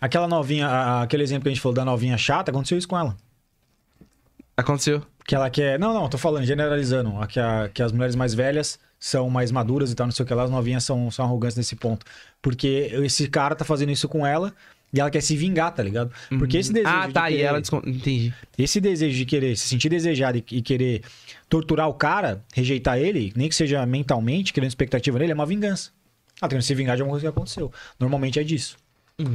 Aquela novinha, aquele exemplo que a gente falou da novinha chata, aconteceu isso com ela. Aconteceu. Que ela quer. Não, não, tô falando, generalizando. Que, a- que as mulheres mais velhas são mais maduras e tal, não sei o que lá, as novinhas são, são arrogantes nesse ponto. Porque esse cara tá fazendo isso com ela e ela quer se vingar, tá ligado? Porque esse uhum. desejo. Ah, de tá. E ela Entendi. Esse desejo de querer se sentir desejado e, e querer torturar o cara, rejeitar ele, nem que seja mentalmente, criando expectativa nele, é uma vingança. Ela tá querendo se vingar de alguma coisa que aconteceu. Normalmente é disso.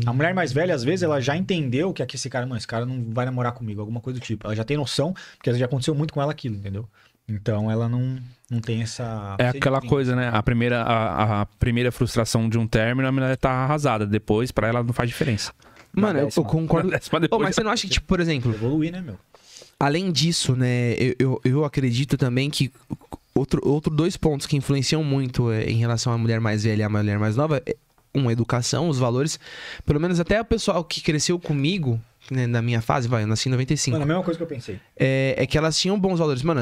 A mulher mais velha, às vezes, ela já entendeu que aqui esse cara, não, esse cara não vai namorar comigo, alguma coisa do tipo. Ela já tem noção, porque já aconteceu muito com ela aquilo, entendeu? Então ela não, não tem essa. É aquela coisa, né? A primeira, a, a, primeira frustração de um término, a mulher tá arrasada. Depois, para ela, não faz diferença. Mano, eu, eu concordo. oh, mas você não acha que, tipo, por exemplo. Evoluir, né, meu? Além disso, né, eu, eu, eu acredito também que outro, outro dois pontos que influenciam muito é, em relação à mulher mais velha e à mulher mais nova é, uma educação, os valores. Pelo menos até o pessoal que cresceu comigo, né, na minha fase, vai, eu nasci em 95. Mano, a mesma coisa que eu pensei. É, é que elas tinham bons valores. Mano,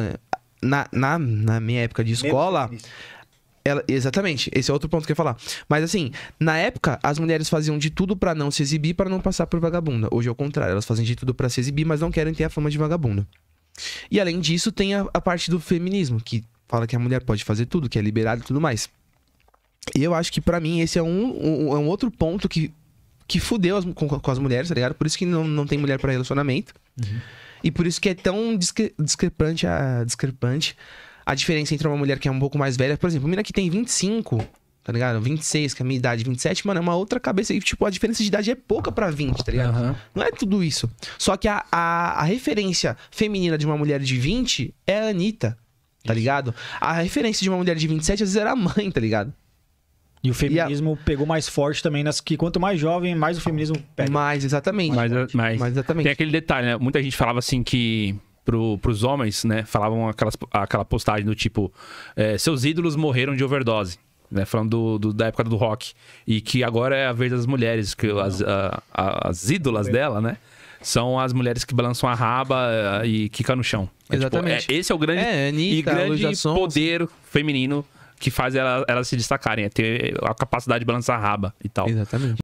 na, na, na minha época de escola. Ela, exatamente, esse é outro ponto que eu ia falar. Mas assim, na época, as mulheres faziam de tudo para não se exibir, para não passar por vagabunda. Hoje é o contrário, elas fazem de tudo para se exibir, mas não querem ter a fama de vagabunda. E além disso, tem a, a parte do feminismo, que fala que a mulher pode fazer tudo, que é liberada e tudo mais. E eu acho que para mim esse é um, um, é um outro ponto que, que fudeu as, com, com, as mulheres, tá ligado? Por isso que não, não tem mulher para relacionamento. Uhum. E por isso que é tão discre discrepante a, discrepante a diferença entre uma mulher que é um pouco mais velha, por exemplo, uma menina que tem 25, tá ligado? 26, que é a minha idade, 27, mano, é uma outra cabeça. E, tipo, a diferença de idade é pouca pra 20, tá ligado? Uhum. Não é tudo isso. Só que a, a, a, referência feminina de uma mulher de 20 é a Anitta, tá ligado? A referência de uma mulher de 27 às vezes era a mãe, tá ligado? E o feminismo e a... pegou mais forte também nas que quanto mais jovem, mais o feminismo pega. Mais, exatamente. Mais, mais, mais exatamente. Tem aquele detalhe, né? Muita gente falava assim que pro, pros homens, né? Falavam aquelas, aquela postagem do tipo: é, seus ídolos morreram de overdose. Né, falando do, do, da época do rock. E que agora é a vez das mulheres, que as, a, a, as ídolas dela, né? São as mulheres que balançam a raba é, e quica no chão. Exatamente. É, tipo, é, esse é o grande, é, Anitta, e grande poder feminino que faz elas ela se destacarem, é ter a capacidade de balançar a raba e tal. Exatamente.